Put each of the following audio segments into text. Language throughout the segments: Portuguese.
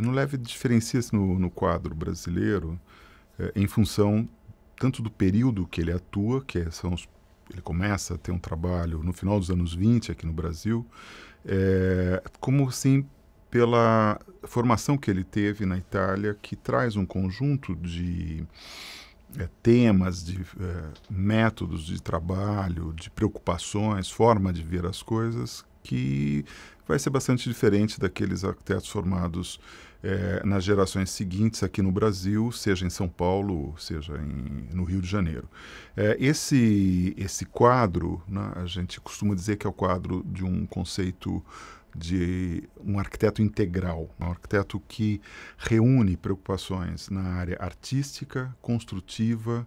no leve diferencia-se no, no, quadro brasileiro é, em função tanto do período que ele atua, que é, são os, ele começa a ter um trabalho no final dos anos 20 aqui no Brasil, é, como sim pela formação que ele teve na Itália, que traz um conjunto de é, temas, de é, métodos de trabalho, de preocupações, forma de ver as coisas que vai ser bastante diferente daqueles arquitetos formados é, nas gerações seguintes aqui no Brasil, seja em São Paulo, seja em, no Rio de Janeiro. É, esse, esse quadro, né, a gente costuma dizer que é o quadro de um conceito de um arquiteto integral, um arquiteto que reúne preocupações na área artística, construtiva,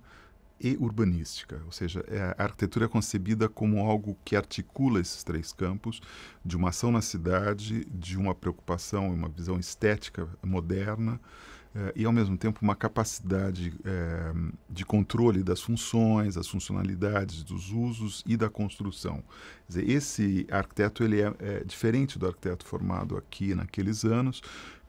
e urbanística, ou seja, é a arquitetura é concebida como algo que articula esses três campos de uma ação na cidade, de uma preocupação e uma visão estética moderna eh, e, ao mesmo tempo, uma capacidade eh, de controle das funções, das funcionalidades, dos usos e da construção. Quer dizer, esse arquiteto ele é, é diferente do arquiteto formado aqui naqueles anos,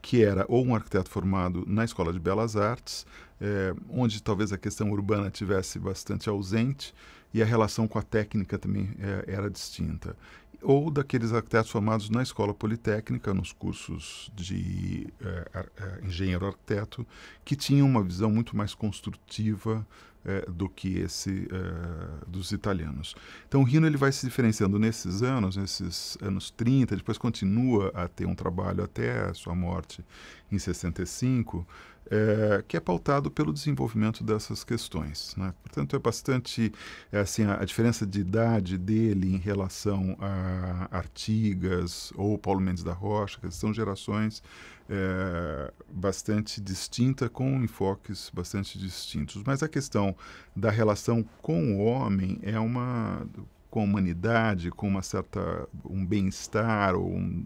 que era ou um arquiteto formado na Escola de Belas Artes, é, onde talvez a questão urbana tivesse bastante ausente e a relação com a técnica também é, era distinta. Ou daqueles arquitetos formados na Escola Politécnica, nos cursos de é, engenheiro arquiteto, que tinham uma visão muito mais construtiva é, do que esse é, dos italianos. Então o Rino ele vai se diferenciando nesses anos, nesses anos 30, depois continua a ter um trabalho até a sua morte em 65, é, que é pautado pelo desenvolvimento dessas questões. Né? Portanto, é bastante é assim a, a, diferença de idade dele em relação a Artigas ou Paulo Mendes da Rocha, que são gerações é, bastante distintas com enfoques bastante distintos. Mas a questão da relação com o homem é uma com a humanidade, com uma certa um bem-estar ou um,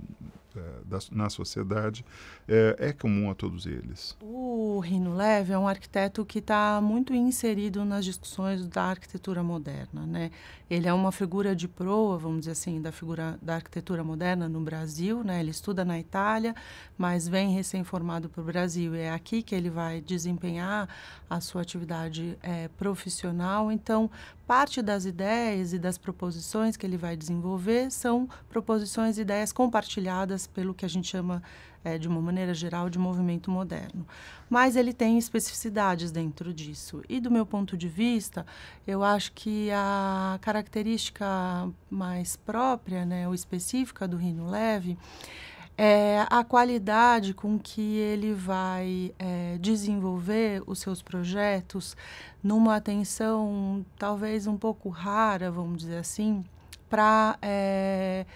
é, da, na sociedade é, é, comum a todos eles. O o Rino Leve é um arquiteto que está muito inserido nas discussões da arquitetura moderna. Né? Ele é uma figura de proa, vamos dizer assim, da figura da arquitetura moderna no Brasil. Né? Ele estuda na Itália, mas vem recém-formado para o Brasil. E é aqui que ele vai desempenhar a sua atividade é, profissional. Então, parte das ideias e das proposições que ele vai desenvolver são proposições e ideias compartilhadas pelo que a gente chama de é, de uma maneira geral, de movimento moderno. Mas ele tem especificidades dentro disso. E do meu ponto de vista, eu acho que a característica mais própria, né, ou específica do Rino Leve, é a qualidade com que ele vai é, desenvolver os seus projetos numa atenção talvez um pouco rara, vamos dizer assim, para é,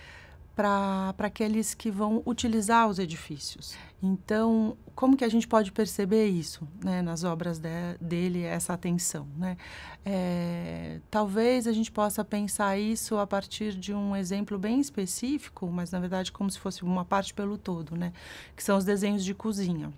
para aqueles que vão utilizar os edifícios. Então, como que a gente pode perceber isso né, nas obras de, dele, essa atenção? Né? É, talvez a gente possa pensar isso a partir de um exemplo bem específico, mas na verdade como se fosse uma parte pelo todo, né? que são os desenhos de cozinha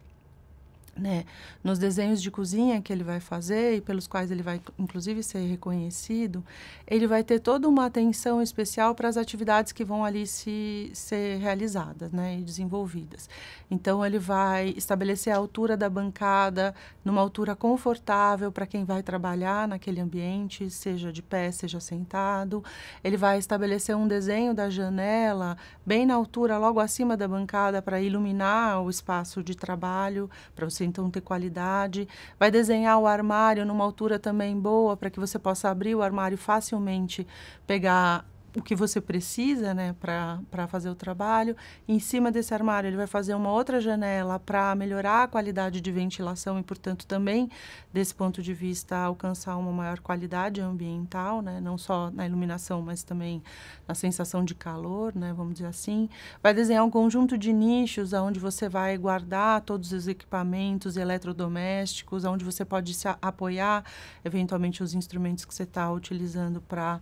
né, nos desenhos de cozinha que ele vai fazer e pelos quais ele vai, inclusive, ser reconhecido, ele vai ter toda uma atenção especial para as atividades que vão ali se, ser realizadas né, e desenvolvidas. Então, ele vai estabelecer a altura da bancada numa altura confortável para quem vai trabalhar naquele ambiente, seja de pé, seja sentado. Ele vai estabelecer um desenho da janela bem na altura, logo acima da bancada, para iluminar o espaço de trabalho, para você então ter qualidade. Vai desenhar o armário numa altura também boa para que você possa abrir o armário facilmente, pegar o que você precisa né, para fazer o trabalho. Em cima desse armário, ele vai fazer uma outra janela para melhorar a qualidade de ventilação e, portanto, também, desse ponto de vista, alcançar uma maior qualidade ambiental, né, não só na iluminação, mas também na sensação de calor, né, vamos dizer assim. Vai desenhar um conjunto de nichos onde você vai guardar todos os equipamentos eletrodomésticos, onde você pode se apoiar, eventualmente, os instrumentos que você está utilizando para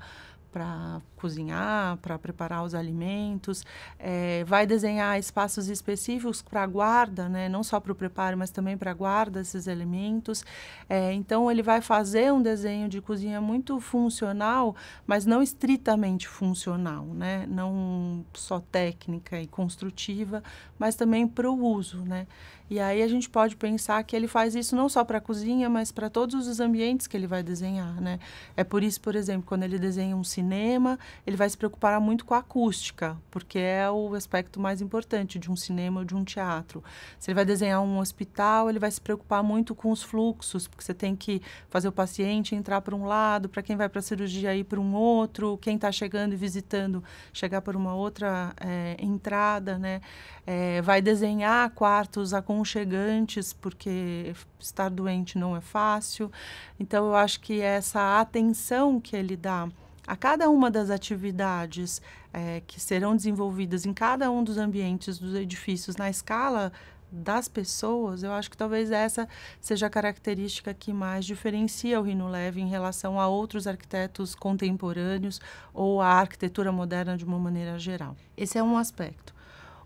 para cozinhar, para preparar os alimentos, é, vai desenhar espaços específicos para guarda, né? não só para o preparo, mas também para a guarda desses alimentos. É, então, ele vai fazer um desenho de cozinha muito funcional, mas não estritamente funcional, né? não só técnica e construtiva, mas também para o uso. Né? E aí a gente pode pensar que ele faz isso não só para a cozinha, mas para todos os ambientes que ele vai desenhar. Né? É por isso, por exemplo, quando ele desenha um cinema, cinema, ele vai se preocupar muito com a acústica, porque é o aspecto mais importante de um cinema ou de um teatro. Se ele vai desenhar um hospital, ele vai se preocupar muito com os fluxos, porque você tem que fazer o paciente entrar para um lado, para quem vai para a cirurgia ir para um outro, quem está chegando e visitando chegar por uma outra é, entrada, né? É, vai desenhar quartos aconchegantes, porque estar doente não é fácil. Então, eu acho que é essa atenção que ele dá a cada uma das atividades é, que serão desenvolvidas em cada um dos ambientes dos edifícios na escala das pessoas, eu acho que talvez essa seja a característica que mais diferencia o Rino Leve em relação a outros arquitetos contemporâneos ou a arquitetura moderna de uma maneira geral. Esse é um aspecto.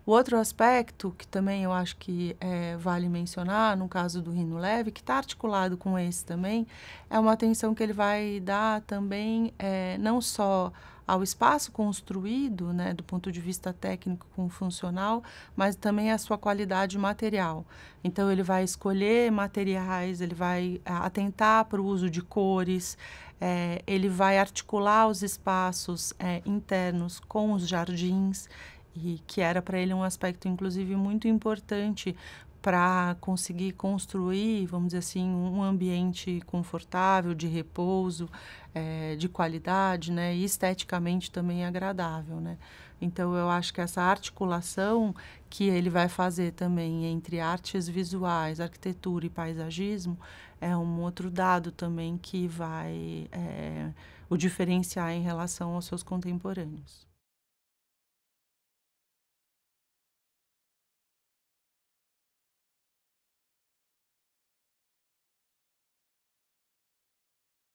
O outro aspecto que também eu acho que é, vale mencionar, no caso do rino leve, que está articulado com esse também, é uma atenção que ele vai dar também é, não só ao espaço construído, né, do ponto de vista técnico com funcional, mas também à sua qualidade material. Então ele vai escolher materiais, ele vai atentar para o uso de cores, é, ele vai articular os espaços é, internos com os jardins e que era para ele um aspecto, inclusive, muito importante para conseguir construir, vamos dizer assim, um ambiente confortável, de repouso, é, de qualidade, né, e esteticamente também agradável, né. Então eu acho que essa articulação que ele vai fazer também entre artes visuais, arquitetura e paisagismo é um outro dado também que vai é, o diferenciar em relação aos seus contemporâneos.